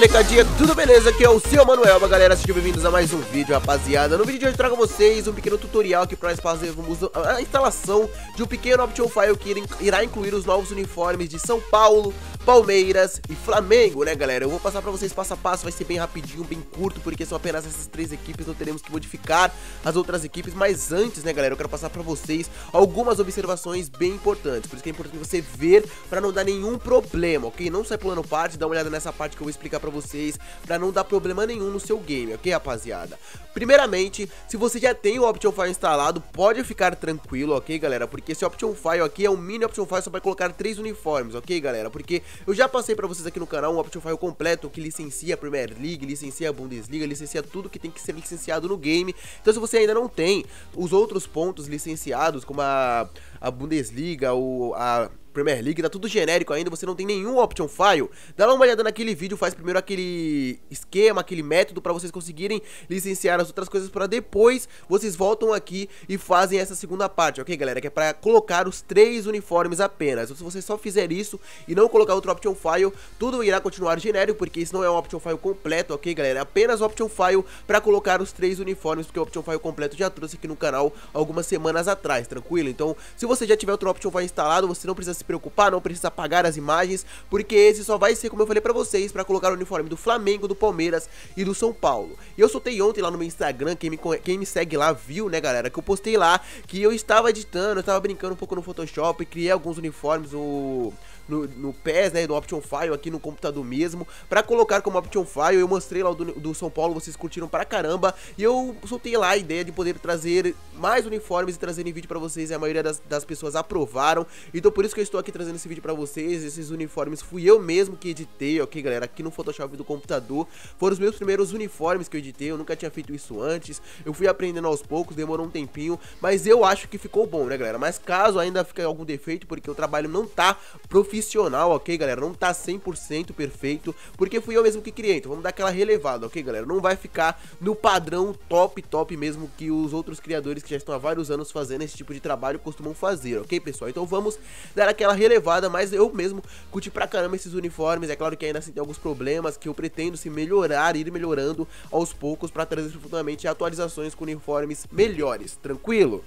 molecadinha, tudo beleza? Aqui é o seu Manuel, galera, sejam bem-vindos a mais um vídeo, rapaziada No vídeo de hoje eu trago a vocês um pequeno tutorial aqui pra nós fazermos a instalação de um pequeno Option File que irá incluir os novos uniformes de São Paulo, Palmeiras e Flamengo, né, galera? Eu vou passar para vocês passo a passo, vai ser bem rapidinho, bem curto, porque são apenas essas três equipes, não teremos que modificar as outras equipes, mas antes, né, galera, eu quero passar para vocês algumas observações bem importantes, por isso que é importante você ver para não dar nenhum problema, ok? Não sai pulando parte, dá uma olhada nessa parte que eu vou explicar para vocês, para não dar problema nenhum no seu game, ok, rapaziada? Primeiramente, se você já tem o Option File instalado, pode ficar tranquilo, ok, galera? Porque esse Option File aqui é um mini Option File, só vai colocar três uniformes, ok, galera? Porque eu já passei para vocês aqui no canal um option file completo que licencia a Premier League, licencia a Bundesliga, licencia tudo que tem que ser licenciado no game. Então se você ainda não tem os outros pontos licenciados, como a, a Bundesliga, ou a Premier League, tá tudo genérico ainda, você não tem nenhum option file, dá uma olhada naquele vídeo, faz primeiro aquele esquema, aquele método para vocês conseguirem licenciar as outras coisas para depois vocês voltam aqui e fazem essa segunda parte, ok galera? Que é para colocar os três uniformes apenas, se você só fizer isso e não colocar outro option file, tudo irá continuar genérico, porque isso não é um option file completo, ok galera? É apenas option file para colocar os três uniformes, porque o option file completo já trouxe aqui no canal algumas semanas atrás, tranquilo? Então, se você já tiver outro option file instalado, você não precisa se preocupar, não precisa apagar as imagens, porque esse só vai ser, como eu falei para vocês, para colocar o uniforme do Flamengo, do Palmeiras e do São Paulo. E eu soltei ontem lá no meu Instagram, quem me, quem me segue lá viu, né, galera, que eu postei lá que eu estava editando, eu estava brincando um pouco no Photoshop, e criei alguns uniformes, o no, no PES, né, do Option File aqui no computador mesmo, para colocar como Option File, eu mostrei lá o do, do, São Paulo, vocês curtiram pra caramba, e eu soltei lá a ideia de poder trazer mais uniformes e trazer em vídeo para vocês, e a maioria das, das pessoas aprovaram, então por isso que eu estou aqui trazendo esse vídeo para vocês, esses uniformes fui eu mesmo que editei, ok galera, aqui no Photoshop do computador, foram os meus primeiros uniformes que eu editei, eu nunca tinha feito isso antes, eu fui aprendendo aos poucos, demorou um tempinho, mas eu acho que ficou bom, né galera, mas caso ainda fique algum defeito, porque o trabalho não tá profissional, ok galera, não tá 100% perfeito, porque fui eu mesmo que criei, então vamos dar aquela relevada, ok galera, não vai ficar no padrão top, top mesmo que os outros criadores que já estão há vários anos fazendo esse tipo de trabalho costumam fazer, ok pessoal, então vamos dar aquela aquela relevada, mas eu mesmo curti pra caramba esses uniformes. É claro que ainda assim tem alguns problemas que eu pretendo se melhorar, ir melhorando aos poucos para trazer profundamente atualizações com uniformes melhores, tranquilo?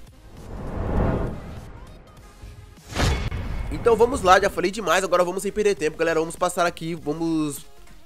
Então vamos lá, já falei demais, agora vamos sem perder tempo, galera. Vamos passar aqui, vamos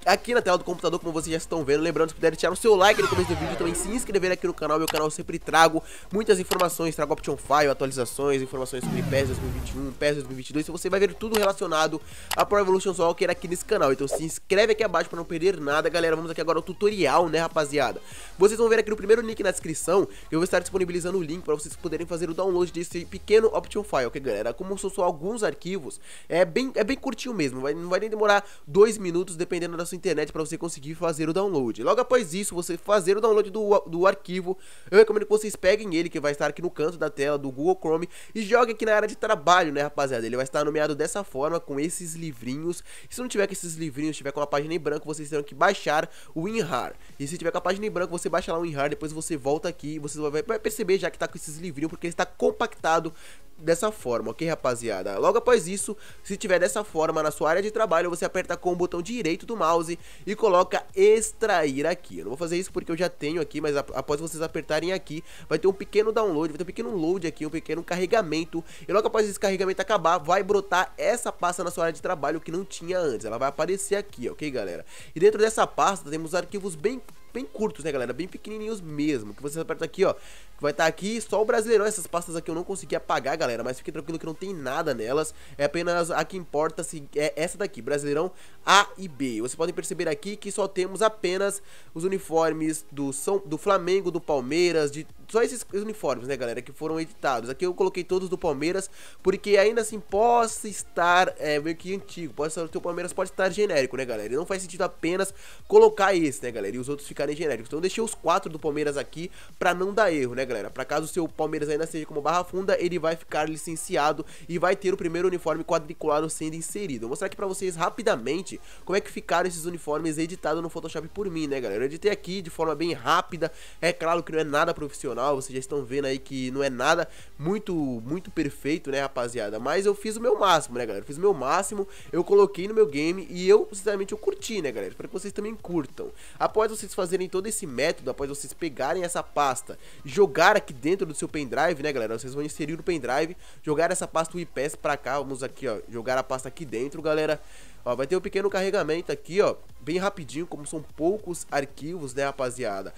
aqui na tela do computador, como vocês já estão vendo. Lembrando, se puder deixar o seu like no começo do vídeo, também se inscrever aqui no canal. Meu canal eu sempre trago muitas informações, trago option file, atualizações, informações sobre PES 2021, PES 2022. Então você vai ver tudo relacionado a Pro Evolution Soccer aqui nesse canal. Então se inscreve aqui abaixo para não perder nada, galera. Vamos aqui agora ao tutorial, né, rapaziada? Vocês vão ver aqui no primeiro link na descrição, eu vou estar disponibilizando o link para vocês poderem fazer o download desse pequeno option file, ok, galera? Como são só alguns arquivos, é bem, é bem curtinho mesmo, vai, não vai nem demorar dois minutos, dependendo da sua internet para você conseguir fazer o download. Logo após isso, você fazer o download do, do arquivo, eu recomendo que vocês peguem ele, que vai estar aqui no canto da tela do Google Chrome, e joguem aqui na área de trabalho, né, rapaziada? Ele vai estar nomeado dessa forma, com esses livrinhos. E se não tiver com esses livrinhos, tiver com a página em branco, vocês terão que baixar o WinRAR. E se tiver com a página em branco, você baixa lá o WinRAR, depois você volta aqui e você vai perceber já que está com esses livrinhos, porque ele está compactado dessa forma, ok rapaziada? Logo após isso, se tiver dessa forma na sua área de trabalho, você aperta com o botão direito do mouse e coloca extrair aqui. Eu não vou fazer isso porque eu já tenho aqui, mas após vocês apertarem aqui, vai ter um pequeno download, vai ter um pequeno load aqui, um pequeno carregamento. E logo após esse carregamento acabar, vai brotar essa pasta na sua área de trabalho que não tinha antes. Ela vai aparecer aqui, ok galera? E dentro dessa pasta temos arquivos bem bem curtos, né, galera? Bem pequenininhos mesmo. Que você aperta aqui, ó, Vai estar tá aqui só o Brasileirão. Essas pastas aqui eu não consegui apagar, galera. Mas fique tranquilo que não tem nada nelas. É apenas a que importa se é essa daqui, Brasileirão A e B. Vocês podem perceber aqui que só temos apenas os uniformes do, São, do Flamengo, do Palmeiras, de só esses uniformes, né, galera, que foram editados. Aqui eu coloquei todos do Palmeiras, porque ainda assim possa estar é, meio que antigo, pode estar, o Palmeiras pode estar genérico, né, galera? E não faz sentido apenas colocar esse, né, galera, e os outros ficarem genéricos. Então eu deixei os quatro do Palmeiras aqui pra não dar erro, né, galera. Pra caso o seu Palmeiras ainda seja como barra funda, ele vai ficar licenciado e vai ter o primeiro uniforme quadriculado sendo inserido. Vou mostrar aqui pra vocês rapidamente como é que ficaram esses uniformes editados no Photoshop por mim, né, galera? Eu editei aqui de forma bem rápida. É claro que não é nada profissional, vocês já estão vendo aí que não é nada muito, muito perfeito, né, rapaziada? Mas eu fiz o meu máximo, né, galera? Eu fiz o meu máximo, eu coloquei no meu game e eu, sinceramente, eu curti, né, galera? Espero que vocês também curtam. Após vocês fazerem todo esse método, após vocês pegarem essa pasta, jogarem jogar aqui dentro do seu pendrive, né, galera? Vocês vão inserir o pendrive, jogar essa pasta WePass para cá, vamos aqui, ó, jogar a pasta aqui dentro, galera. Ó, vai ter um pequeno carregamento aqui, ó, bem rapidinho, como são poucos arquivos, né, rapaziada?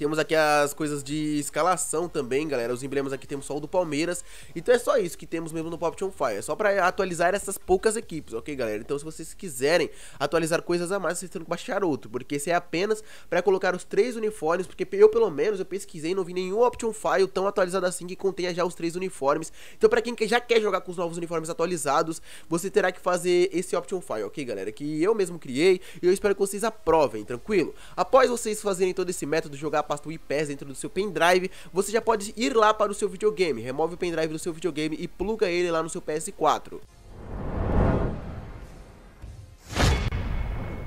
Temos aqui as coisas de escalação também, galera. Os emblemas aqui temos só o do Palmeiras. Então é só isso que temos mesmo no Pop on Fire. É só pra atualizar essas poucas equipes, ok, galera? Então se vocês quiserem atualizar coisas a mais, vocês terão que baixar outro. Porque esse é apenas pra colocar os três uniformes. Porque eu, pelo menos, eu pesquisei e não vi nenhum Option File tão atualizado assim que contenha já os três uniformes. Então pra quem já quer jogar com os novos uniformes atualizados, você terá que fazer esse Option File, ok, galera? Que eu mesmo criei e eu espero que vocês aprovem, tranquilo? Após vocês fazerem todo esse método, jogar pasta WePass dentro do seu pendrive, você já pode ir lá para o seu videogame, remove o pendrive do seu videogame e pluga ele lá no seu PS4.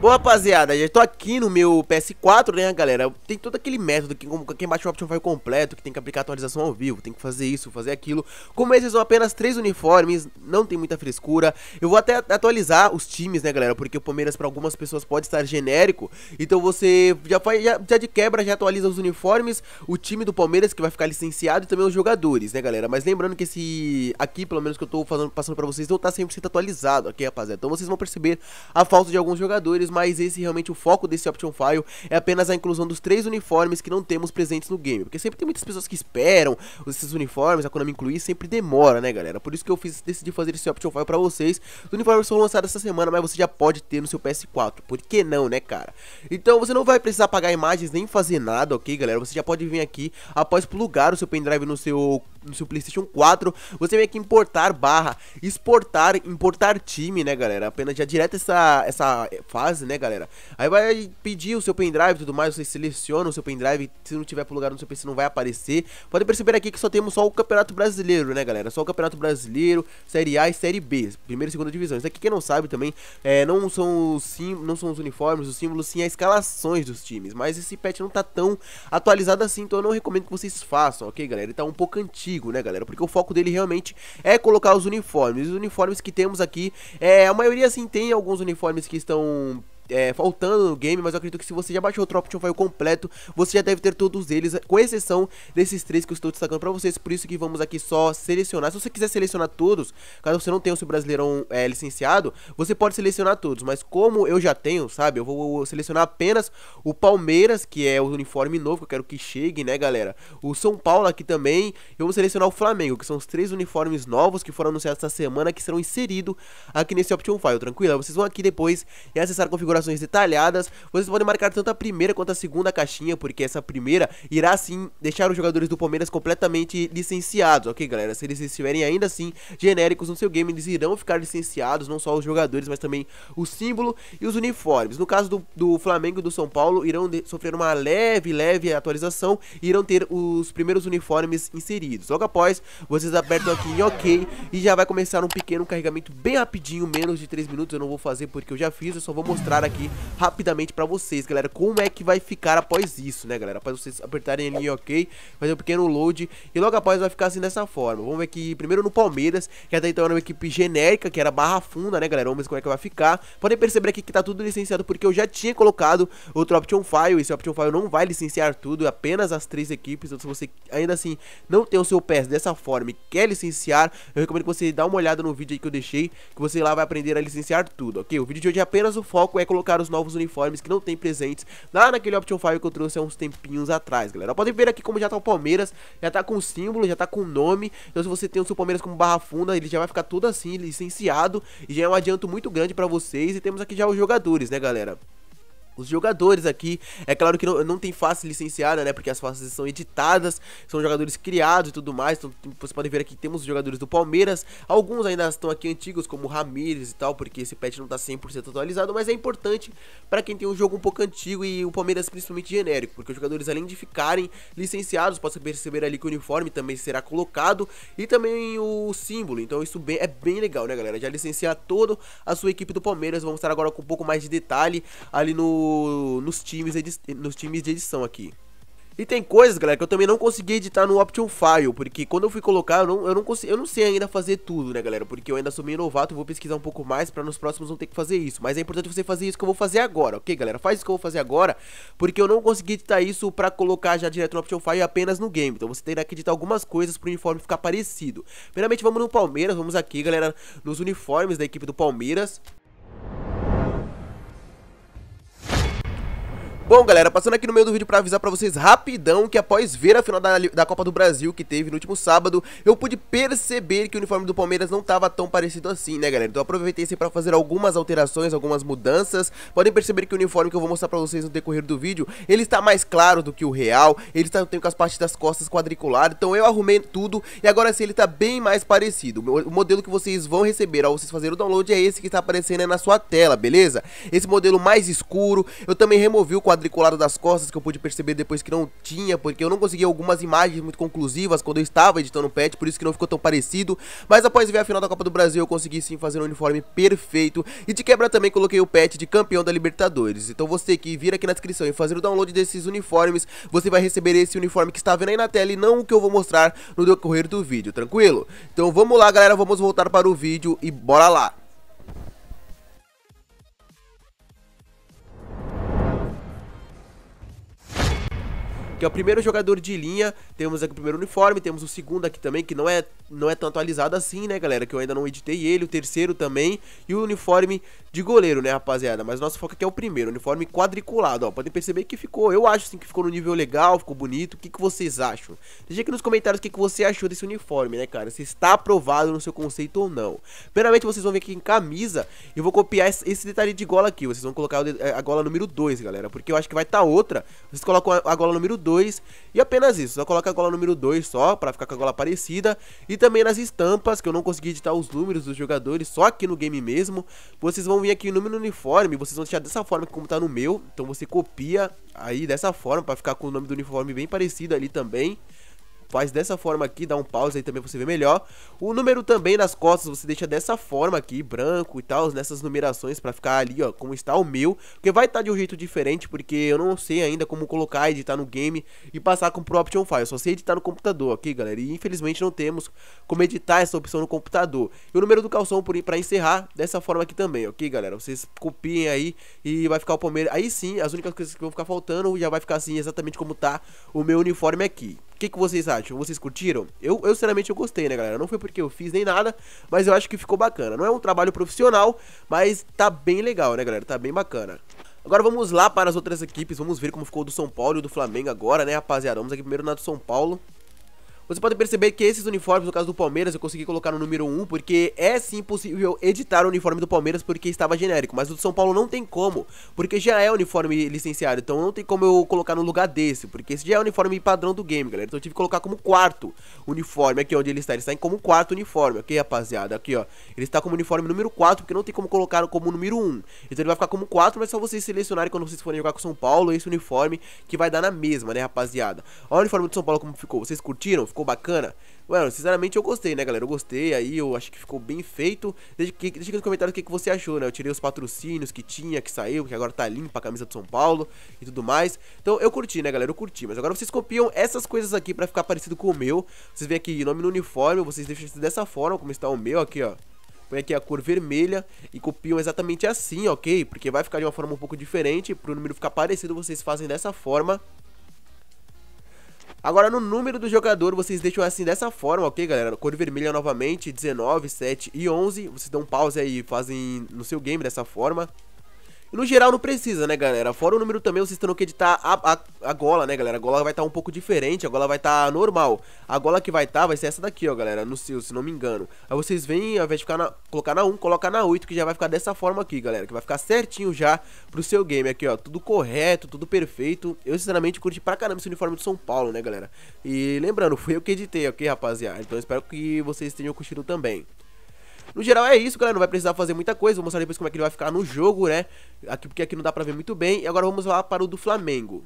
Bom, rapaziada, já estou aqui no meu PS4, né, galera? Tem todo aquele método que como quem bate o Option File completo, que tem que aplicar atualização ao vivo, tem que fazer isso, fazer aquilo. Como esses são apenas três uniformes, não tem muita frescura. Eu vou até atualizar os times, né, galera? Porque o Palmeiras para algumas pessoas pode estar genérico. Então você já faz já, já de quebra já atualiza os uniformes, o time do Palmeiras que vai ficar licenciado e também os jogadores, né, galera? Mas lembrando que esse aqui, pelo menos que eu estou fazendo, passando para vocês, não está 100% atualizado, OK, rapaziada? Então vocês vão perceber a falta de alguns jogadores mas esse realmente o foco desse Option File é apenas a inclusão dos três uniformes que não temos presentes no game. Porque sempre tem muitas pessoas que esperam esses uniformes, a Konami incluir, sempre demora, né galera? Por isso que eu fiz, decidi fazer esse Option File pra vocês. Os uniformes são lançados essa semana, mas você já pode ter no seu PS4. Por que não, né cara? Então você não vai precisar pagar imagens nem fazer nada, ok galera? Você já pode vir aqui após plugar o seu pendrive no seu no seu Playstation 4, você vem aqui importar barra, exportar, importar time, né galera, apenas já direto essa, essa fase, né galera, aí vai pedir o seu pendrive e tudo mais, você seleciona o seu pendrive, se não tiver pro lugar no seu PC não vai aparecer, pode perceber aqui que só temos só o Campeonato Brasileiro, né galera, só o Campeonato Brasileiro, Série A e Série B, primeira e segunda divisão, isso aqui quem não sabe também, é, não, são os sim, não são os uniformes, os símbolos sim, as escalações dos times, mas esse patch não tá tão atualizado assim, então eu não recomendo que vocês façam, ok galera, ele tá um pouco antigo, digo, né, galera? Porque o foco dele realmente é colocar os uniformes. Os uniformes que temos aqui, é, a maioria, assim, tem alguns uniformes que estão é, faltando no game, mas eu acredito que se você já baixou o Drop File completo, você já deve ter todos eles, com exceção desses três que eu estou destacando para vocês, por isso que vamos aqui só selecionar, se você quiser selecionar todos, caso você não tenha o seu Brasileirão é, licenciado, você pode selecionar todos, mas como eu já tenho, sabe, eu vou selecionar apenas o Palmeiras, que é o uniforme novo, que eu quero que chegue, né galera, o São Paulo aqui também, e vamos selecionar o Flamengo, que são os três uniformes novos que foram anunciados essa semana, que serão inseridos aqui nesse Option File, tranquilo? Vocês vão aqui depois e acessar a configuração configurações detalhadas, vocês podem marcar tanto a primeira quanto a segunda caixinha, porque essa primeira irá sim deixar os jogadores do Palmeiras completamente licenciados, ok galera? Se eles estiverem ainda assim genéricos no seu game, eles irão ficar licenciados, não só os jogadores, mas também o símbolo e os uniformes. No caso do, do Flamengo e do São Paulo, irão sofrer uma leve, leve atualização e irão ter os primeiros uniformes inseridos. Logo após, vocês apertam aqui em OK e já vai começar um pequeno carregamento bem rapidinho, menos de 3 minutos, eu não vou fazer porque eu já fiz, eu só vou mostrar mostrar aqui rapidamente pra vocês, galera, como é que vai ficar após isso, né, galera? Após vocês apertarem ali, ok, fazer um pequeno load e logo após vai ficar assim dessa forma. Vamos ver aqui, primeiro no Palmeiras, que até então era uma equipe genérica, que era barra funda, né, galera? Vamos ver como é que vai ficar. Podem perceber aqui que tá tudo licenciado porque eu já tinha colocado outro Option File, esse Option File não vai licenciar tudo, é apenas as três equipes, então se você ainda assim não tem o seu PES dessa forma e quer licenciar, eu recomendo que você dê uma olhada no vídeo aí que eu deixei, que você lá vai aprender a licenciar tudo, ok? O vídeo de hoje é apenas o foco é colocar os novos uniformes que não tem presentes lá naquele Option 5 que eu trouxe há uns tempinhos atrás, galera. Podem ver aqui como já tá o Palmeiras, já tá com símbolo, já tá com nome. Então se você tem o seu Palmeiras como barra funda, ele já vai ficar todo assim, licenciado. E já é um adianto muito grande pra vocês. E temos aqui já os jogadores, né, galera? os jogadores aqui. É claro que não, não, tem face licenciada, né? Porque as faces são editadas, são jogadores criados e tudo mais. Então, vocês podem ver aqui temos os jogadores do Palmeiras. Alguns ainda estão aqui antigos, como Ramires e tal, porque esse patch não tá 100% atualizado, mas é importante para quem tem um jogo um pouco antigo e o Palmeiras principalmente genérico, porque os jogadores além de ficarem licenciados, podem perceber ali que o uniforme também será colocado e também o símbolo. Então isso bem, é bem legal, né, galera? Já licenciar toda a sua equipe do Palmeiras. Vamos estar agora com um pouco mais de detalhe ali no nos, times nos times de edição aqui. E tem coisas, galera, que eu também não consegui editar no Option File, porque quando eu fui colocar, eu não, eu não, consegui, eu não sei ainda fazer tudo, né, galera? Porque eu ainda sou meio novato, vou pesquisar um pouco mais pra nos próximos não ter que fazer isso. Mas é importante você fazer isso que eu vou fazer agora, ok, galera? Faz isso que eu vou fazer agora, porque eu não consegui editar isso pra colocar já direto no Option File apenas no game. Então você terá que editar algumas coisas pro uniforme ficar parecido. Primeiramente, vamos no Palmeiras, vamos aqui, galera, nos uniformes da equipe do Palmeiras. Bom, galera, passando aqui no meio do vídeo para avisar para vocês rapidão que após ver a final da, da Copa do Brasil que teve no último sábado, eu pude perceber que o uniforme do Palmeiras não tava tão parecido assim, né, galera? Então aproveitei isso para fazer algumas alterações, algumas mudanças. Podem perceber que o uniforme que eu vou mostrar para vocês no decorrer do vídeo, ele está mais claro do que o real, ele está tem com as partes das costas quadriculadas, então eu arrumei tudo e agora sim ele tá bem mais parecido. O modelo que vocês vão receber ao vocês fazerem o download é esse que está aparecendo na sua tela, beleza? Esse modelo mais escuro, eu também removi o quadro quadriculado das costas que eu pude perceber depois que não tinha, porque eu não consegui algumas imagens muito conclusivas quando eu estava editando o patch, por isso que não ficou tão parecido. Mas após ver a final da Copa do Brasil, eu consegui sim fazer um uniforme perfeito. E de quebra também coloquei o patch de campeão da Libertadores. Então você que vir aqui na descrição e fazer o download desses uniformes, você vai receber esse uniforme que está vendo aí na tela e não o que eu vou mostrar no decorrer do vídeo, tranquilo? Então vamos lá galera, vamos voltar para o vídeo e bora lá! que é o primeiro jogador de linha. Temos aqui o primeiro uniforme, temos o segundo aqui também, que não é não é tão atualizado assim, né, galera? Que eu ainda não editei ele, o terceiro também. E o uniforme de goleiro, né, rapaziada? Mas nosso foco aqui é o primeiro, uniforme quadriculado, ó. Podem perceber que ficou, eu acho, assim, que ficou no nível legal, ficou bonito. O que, que vocês acham? Deixa aqui nos comentários o que, que você achou desse uniforme, né, cara? Se está aprovado no seu conceito ou não. Primeiramente, vocês vão ver aqui em camisa. Eu vou copiar esse detalhe de gola aqui. Vocês vão colocar é, a gola número 2, galera. Porque eu acho que vai estar tá outra. Vocês colocam a gola número 2 e apenas isso. Só coloca a gola número 2 só, pra ficar com a gola parecida. E também nas estampas, que eu não consegui editar os números dos jogadores, só aqui no game mesmo. Vocês vão vir aqui no número uniforme, vocês vão deixar dessa forma como tá no meu. Então você copia aí dessa forma, pra ficar com o nome do uniforme bem parecido ali também faz dessa forma aqui, dá um pause aí também pra você ver melhor. O número também nas costas você deixa dessa forma aqui, branco e tal, nessas numerações pra ficar ali, ó, como está o meu. Porque vai estar tá de um jeito diferente, porque eu não sei ainda como colocar, editar no game e passar com Pro Option File. Eu só sei editar no computador aqui, galera, e infelizmente não temos como editar essa opção no computador. E o número do calção por, pra encerrar dessa forma aqui também, ok, galera? Vocês copiem aí e vai ficar o Palmeiras. Aí sim, as únicas coisas que vão ficar faltando já vai ficar assim exatamente como tá o meu uniforme aqui que, que vocês acham? Vocês curtiram? Eu, eu, sinceramente, eu gostei, né, galera? Não foi porque eu fiz nem nada, mas eu acho que ficou bacana. Não é um trabalho profissional, mas tá bem legal, né, galera? Tá bem bacana. Agora vamos lá para as outras equipes, vamos ver como ficou o do São Paulo e o do Flamengo agora, né, rapaziada? Vamos aqui primeiro na do São Paulo. Você pode perceber que esses uniformes, no caso do Palmeiras, eu consegui colocar no número 1, porque é sim possível editar o uniforme do Palmeiras porque estava genérico, mas o do São Paulo não tem como, porque já é uniforme licenciado, então não tem como eu colocar no lugar desse, porque esse já é uniforme padrão do game, galera, então eu tive que colocar como quarto uniforme, aqui onde ele está, ele está em como quarto uniforme, ok, rapaziada, aqui ó, ele está como uniforme número 4, porque não tem como colocar como número 1, então ele vai ficar como 4, mas só vocês selecionarem quando vocês forem jogar com o São Paulo, esse uniforme que vai dar na mesma, né, rapaziada, olha o uniforme do São Paulo como ficou, vocês curtiram? Ficou ficou bacana? Mano, sinceramente eu gostei, né, galera? Eu gostei, aí eu acho que ficou bem feito. Deixa, que, deixa aqui nos comentários o que, que você achou, né? Eu tirei os patrocínios que tinha, que saiu, que agora tá limpa a camisa do São Paulo e tudo mais. Então eu curti, né, galera? Eu curti. Mas agora vocês copiam essas coisas aqui pra ficar parecido com o meu. Vocês veem aqui nome no uniforme, vocês deixam dessa forma, como está o meu aqui, ó põe aqui a cor vermelha e copiam exatamente assim, ok? Porque vai ficar de uma forma um pouco diferente, para o número ficar parecido, vocês fazem dessa forma. Agora, no número do jogador, vocês deixam assim dessa forma, ok, galera? Cor vermelha novamente, 19, 7 e 11. Vocês dão pause aí e fazem no seu game dessa forma. No geral não precisa, né, galera? Fora o número também, vocês terão que editar a, a, a gola, né, galera? A gola vai estar tá um pouco diferente, a gola vai estar tá normal. A gola que vai estar tá, vai ser essa daqui, ó, galera, no seu, se não me engano. Aí vocês vêm, ao invés de ficar na, colocar na 1, colocar na 8, que já vai ficar dessa forma aqui, galera. Que vai ficar certinho já pro seu game aqui, ó. Tudo correto, tudo perfeito. Eu, sinceramente, curti pra caramba esse uniforme de São Paulo, né, galera? E lembrando, fui eu que editei, ok, rapaziada? Então espero que vocês tenham curtido também. No geral é isso, galera, não vai precisar fazer muita coisa, vou mostrar depois como é que ele vai ficar no jogo, né? Aqui, porque aqui não dá pra ver muito bem. E agora vamos lá para o do Flamengo.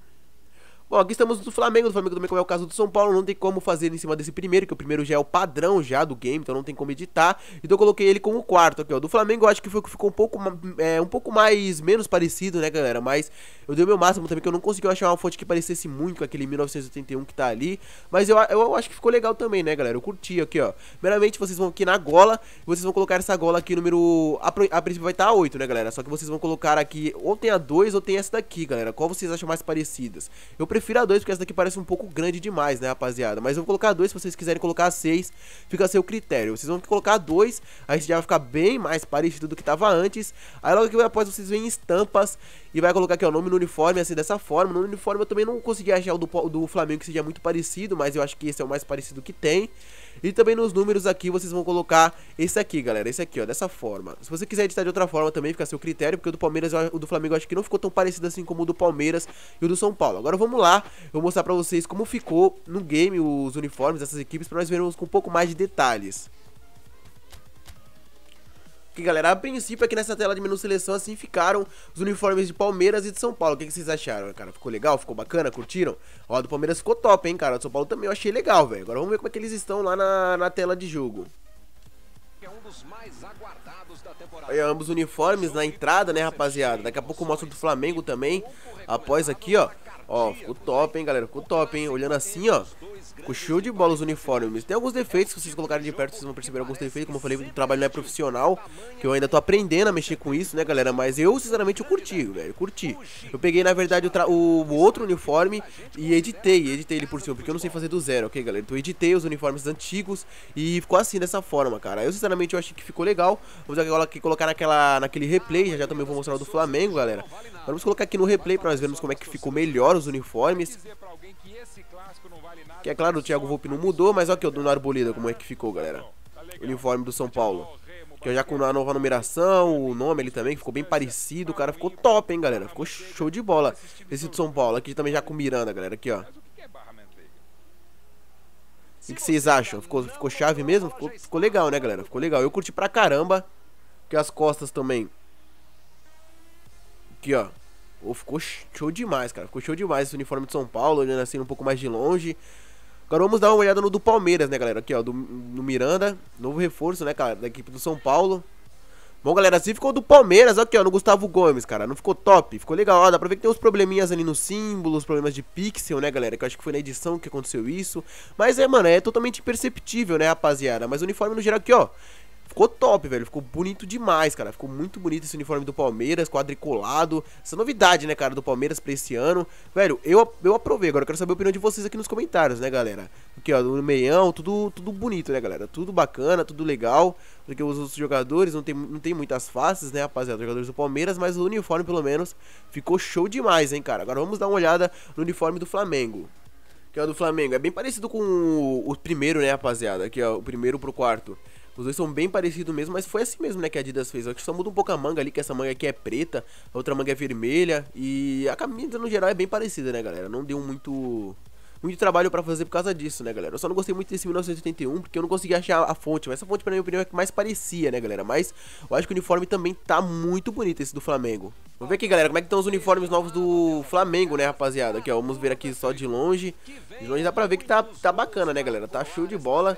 Bom, aqui estamos do Flamengo, do Flamengo também, como é o caso do São Paulo, não tem como fazer em cima desse primeiro, que o primeiro já é o padrão já do game, então não tem como editar. Então eu coloquei ele como quarto aqui, ó. Do Flamengo eu acho que foi que ficou um pouco, é, um pouco mais, menos parecido, né, galera? Mas eu dei o meu máximo também, que eu não consegui achar uma fonte que parecesse muito com aquele 1981 que tá ali. Mas eu, eu, eu acho que ficou legal também, né, galera? Eu curti aqui, ó. Primeiramente, vocês vão aqui na gola, vocês vão colocar essa gola aqui, número... A, a princípio vai estar tá a 8, né, galera? Só que vocês vão colocar aqui, ou tem a 2 ou tem essa daqui, galera. Qual vocês acham mais parecidas? Eu prefiro prefiro a 2, porque essa daqui parece um pouco grande demais, né, rapaziada? Mas eu vou colocar a 2, se vocês quiserem colocar 6, fica a seu critério. Vocês vão colocar a 2, aí já vai ficar bem mais parecido do que tava antes. Aí logo que após vocês vêm estampas e vai colocar aqui, o nome no uniforme, assim, dessa forma. No uniforme eu também não consegui achar o do, do Flamengo que seja muito parecido, mas eu acho que esse é o mais parecido que tem. E também nos números aqui vocês vão colocar esse aqui, galera, esse aqui, ó, dessa forma. Se você quiser editar de outra forma também fica a seu critério, porque o do Palmeiras, o do Flamengo acho que não ficou tão parecido assim como o do Palmeiras e o do São Paulo. Agora vamos lá, eu vou mostrar pra vocês como ficou no game os uniformes dessas equipes, pra nós vermos com um pouco mais de detalhes galera, a princípio aqui nessa tela de menu seleção assim ficaram os uniformes de Palmeiras e de São Paulo. O que, que vocês acharam, cara? Ficou legal? Ficou bacana? Curtiram? Ó, do Palmeiras ficou top, hein, cara? Do São Paulo também eu achei legal, velho. Agora vamos ver como é que eles estão lá na, na tela de jogo. É um dos mais aguardados Aí, é, ambos uniformes na entrada, né, rapaziada? Daqui a pouco mostra do Flamengo também. Após aqui, ó. Ó, ficou top, hein, galera? Ficou top, hein? Olhando assim, ó. Com show de bola os uniformes. Tem alguns defeitos, se vocês colocarem de perto, vocês vão perceber alguns defeitos. Como eu falei, o trabalho não é profissional. Que eu ainda tô aprendendo a mexer com isso, né, galera? Mas eu, sinceramente, eu curti, velho. curti. Eu peguei, na verdade, o, o outro uniforme e editei. Editei ele por cima, porque eu não sei fazer do zero, ok, galera? Então eu editei os uniformes antigos e ficou assim, dessa forma, cara. Eu, sinceramente, eu achei que ficou legal. Vamos agora que colocar naquela, naquele replay, já, já também vou mostrar o do Flamengo, galera. vamos colocar aqui no replay para nós vermos como é que ficou melhor os uniformes. Que é claro, o Thiago Volpe não mudou, mas olha aqui o do Narbolida, como é que ficou, galera. O uniforme do São Paulo. Que é já com a nova numeração, o nome ali também, ficou bem parecido. O cara ficou top, hein, galera. Ficou show de bola esse do São Paulo. Aqui também já com o Miranda, galera. Aqui, ó. O que vocês acham? Ficou, ficou chave mesmo? Ficou, ficou legal, né, galera? Ficou legal. Eu curti pra caramba que as costas também. Aqui, ó. Oh, ficou show demais, cara. Ficou show demais esse uniforme de São Paulo, olhando assim um pouco mais de longe. Agora vamos dar uma olhada no do Palmeiras, né, galera? Aqui, ó, do, do Miranda. Novo reforço, né, cara, da equipe do São Paulo. Bom, galera, assim ficou do Palmeiras, aqui, ó, no Gustavo Gomes, cara. Não ficou top? Ficou legal, ó, ah, dá pra ver que tem uns probleminhas ali no símbolo, os problemas de pixel, né, galera? Que eu acho que foi na edição que aconteceu isso. Mas é, mano, é totalmente imperceptível, né, rapaziada? Mas o uniforme no geral aqui, ó, Ficou top, velho. Ficou bonito demais, cara. Ficou muito bonito esse uniforme do Palmeiras, quadriculado. Essa é novidade, né, cara, do Palmeiras pra esse ano. Velho, eu, eu aprovei. Agora eu quero saber a opinião de vocês aqui nos comentários, né, galera? Aqui, ó, no meião, tudo, tudo bonito, né, galera? Tudo bacana, tudo legal. Porque os outros jogadores não tem, não tem muitas faces, né, rapaziada? Jogadores do Palmeiras, mas o uniforme, pelo menos, ficou show demais, hein, cara? Agora vamos dar uma olhada no uniforme do Flamengo que é o do Flamengo. É bem parecido com o, o primeiro, né, rapaziada? Aqui, ó, o primeiro pro quarto. Os dois são bem parecidos mesmo, mas foi assim mesmo, né, que a Adidas fez. Acho que só muda um pouco a manga ali, que essa manga aqui é preta, a outra manga é vermelha. E a camisa, no geral, é bem parecida, né, galera? Não deu muito muito trabalho para fazer por causa disso, né, galera? Eu só não gostei muito desse 1981 porque eu não consegui achar a fonte, mas essa fonte, pra minha opinião, é que mais parecia, né, galera? Mas eu acho que o uniforme também tá muito bonito esse do Flamengo. Vamos ver aqui, galera, como é que estão os uniformes novos do Flamengo, né, rapaziada? Aqui, ó, vamos ver aqui só de longe. De longe dá pra ver que tá, tá bacana, né, galera? Tá show de bola.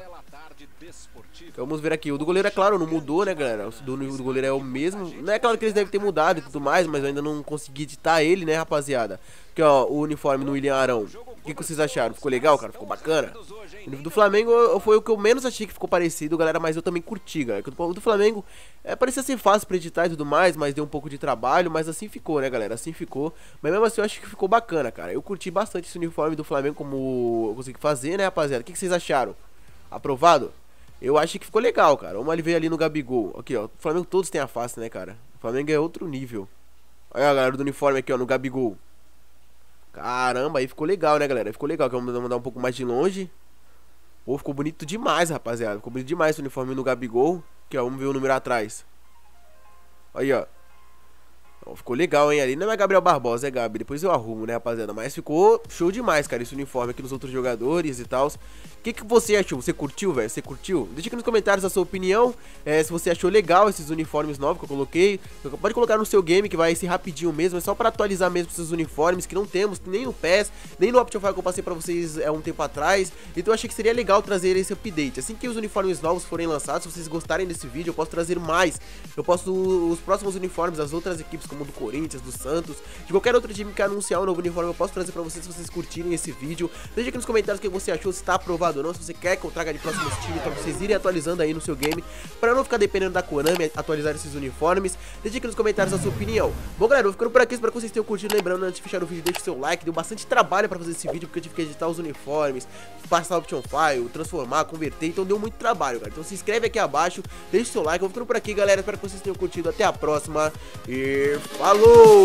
Então, vamos ver aqui. O do goleiro, é claro, não mudou, né, galera? O do, do goleiro é o mesmo. Não é claro que eles devem ter mudado e tudo mais, mas eu ainda não consegui editar ele, né, rapaziada? Aqui, ó, o uniforme do William Arão. O que, que vocês acharam? Ficou legal, cara? Ficou bacana? O do Flamengo foi o que eu menos achei que ficou parecido, galera, mas eu também curti, galera. O do Flamengo é, parecia ser fácil pra editar e tudo mais, mas deu um pouco de trabalho, mas assim ficou, né, galera? Assim ficou. Mas mesmo assim eu acho que ficou bacana, cara. Eu curti bastante esse uniforme do Flamengo como eu consegui fazer, né, rapaziada? O que, que vocês acharam? Aprovado? Eu acho que ficou legal, cara. Vamos ali ver ali no Gabigol. Aqui, ó. O Flamengo todos tem a face, né, cara? O Flamengo é outro nível. Olha a galera do uniforme aqui, ó, no Gabigol. Caramba, aí ficou legal, né, galera? Ficou legal, que vamos mandar um pouco mais de longe. Pô, ficou bonito demais, rapaziada. Ficou bonito demais o uniforme no Gabigol. Aqui, ó, vamos ver o número atrás. Aí, ó ficou legal, hein, ali. Não é Gabriel Barbosa, é Gabi. Depois eu arrumo, né, rapaziada? Mas ficou show demais, cara, esse uniforme aqui nos outros jogadores e tal. O que, que você achou? Você curtiu, velho? Você curtiu? Deixa aqui nos comentários a sua opinião. É, se você achou legal esses uniformes novos que eu coloquei. Pode colocar no seu game, que vai ser rapidinho mesmo. É só pra atualizar mesmo esses uniformes que não temos, nem no PES, nem no Fire que eu passei pra vocês é, um tempo atrás. Então eu achei que seria legal trazer esse update. Assim que os uniformes novos forem lançados, se vocês gostarem desse vídeo, eu posso trazer mais. Eu posso os próximos uniformes das outras equipes, como como do Corinthians, do Santos, de qualquer outro time que anunciar um novo uniforme, eu posso trazer pra vocês se vocês curtirem esse vídeo. Deixa aqui nos comentários o que você achou, se tá aprovado ou não, se você quer que eu traga de próximos times pra vocês irem atualizando aí no seu game, pra não ficar dependendo da Konami atualizar esses uniformes. Deixa aqui nos comentários a sua opinião. Bom, galera, eu vou ficando por aqui, espero que vocês tenham curtido. Lembrando, antes de fechar o vídeo, deixa o seu like, deu bastante trabalho pra fazer esse vídeo, porque eu tive que editar os uniformes, passar option file, transformar, converter, então deu muito trabalho, cara. Então se inscreve aqui abaixo, deixa o seu like, eu vou ficando por aqui, galera, espero que vocês tenham curtido. Até a próxima e Falou!